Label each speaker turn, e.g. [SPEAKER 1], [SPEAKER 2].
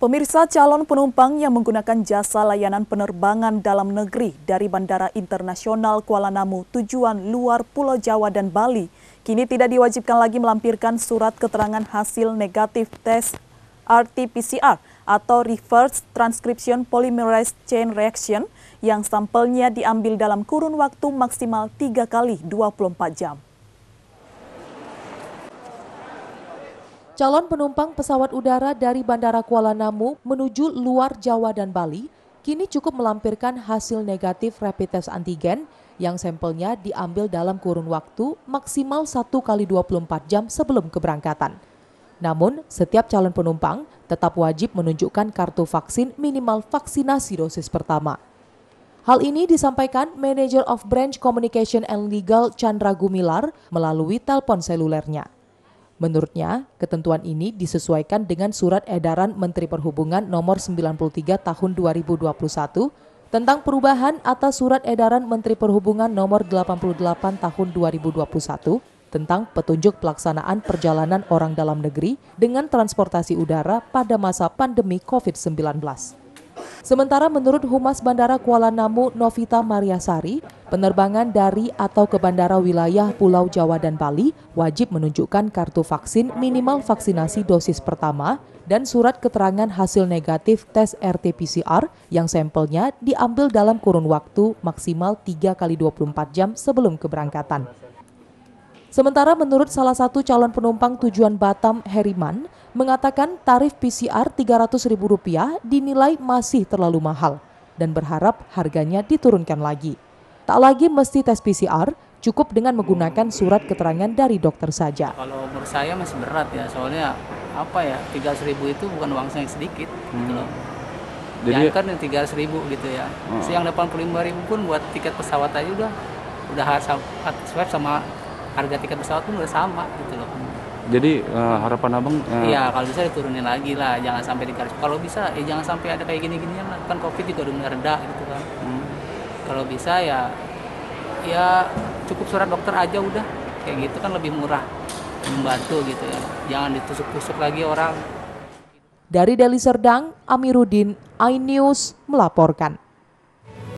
[SPEAKER 1] Pemirsa calon penumpang yang menggunakan jasa layanan penerbangan dalam negeri dari Bandara Internasional Kuala Namu tujuan luar Pulau Jawa dan Bali kini tidak diwajibkan lagi melampirkan surat keterangan hasil negatif tes RT-PCR atau Reverse Transcription Polymerase Chain Reaction yang sampelnya diambil dalam kurun waktu maksimal 3 kali 24 jam. Calon penumpang pesawat udara dari Bandara
[SPEAKER 2] Kuala Namu menuju luar Jawa dan Bali kini cukup melampirkan hasil negatif rapid test antigen yang sampelnya diambil dalam kurun waktu maksimal 1 kali 24 jam sebelum keberangkatan. Namun, setiap calon penumpang tetap wajib menunjukkan kartu vaksin minimal vaksinasi dosis pertama. Hal ini disampaikan Manager of Branch Communication and Legal Chandra Gumilar melalui telepon selulernya. Menurutnya, ketentuan ini disesuaikan dengan Surat Edaran Menteri Perhubungan Nomor 93 Tahun 2021 tentang perubahan atas Surat Edaran Menteri Perhubungan Nomor 88 Tahun 2021 tentang petunjuk pelaksanaan perjalanan orang dalam negeri dengan transportasi udara pada masa pandemi COVID-19. Sementara menurut Humas Bandara Kuala Namu Novita Mariasari, penerbangan dari atau ke bandara wilayah Pulau Jawa dan Bali wajib menunjukkan kartu vaksin minimal vaksinasi dosis pertama dan surat keterangan hasil negatif tes RT-PCR yang sampelnya diambil dalam kurun waktu maksimal 3 kali 24 jam sebelum keberangkatan. Sementara menurut salah satu calon penumpang tujuan Batam, Heriman, mengatakan tarif PCR Rp300.000 dinilai masih terlalu mahal dan berharap harganya diturunkan lagi. Tak lagi mesti tes PCR, cukup dengan menggunakan surat keterangan dari dokter saja.
[SPEAKER 3] Kalau menurut saya masih berat ya, soalnya apa ya, 300 ribu itu bukan uang yang sedikit gitu hmm. gitu loh. Jadi, yang kan 300 ribu gitu ya. Hmm. Siang 85 ribu pun buat tiket pesawat aja udah udah swab sama harga tiket pesawat pun udah sama gitu loh. Jadi uh, harapan abang? Eh, iya uh... kalau bisa diturunin lagi lah, jangan sampai di garis. Kalau bisa ya jangan sampai ada kayak gini-gini lah. Ya, kan covid juga udah mereda gitu kan. Hmm. Kalau bisa ya ya cukup surat dokter aja udah kayak gitu kan lebih murah membantu gitu ya. Jangan ditusuk-tusuk lagi orang.
[SPEAKER 2] Dari Deli Serdang, Amiruddin, iNews melaporkan.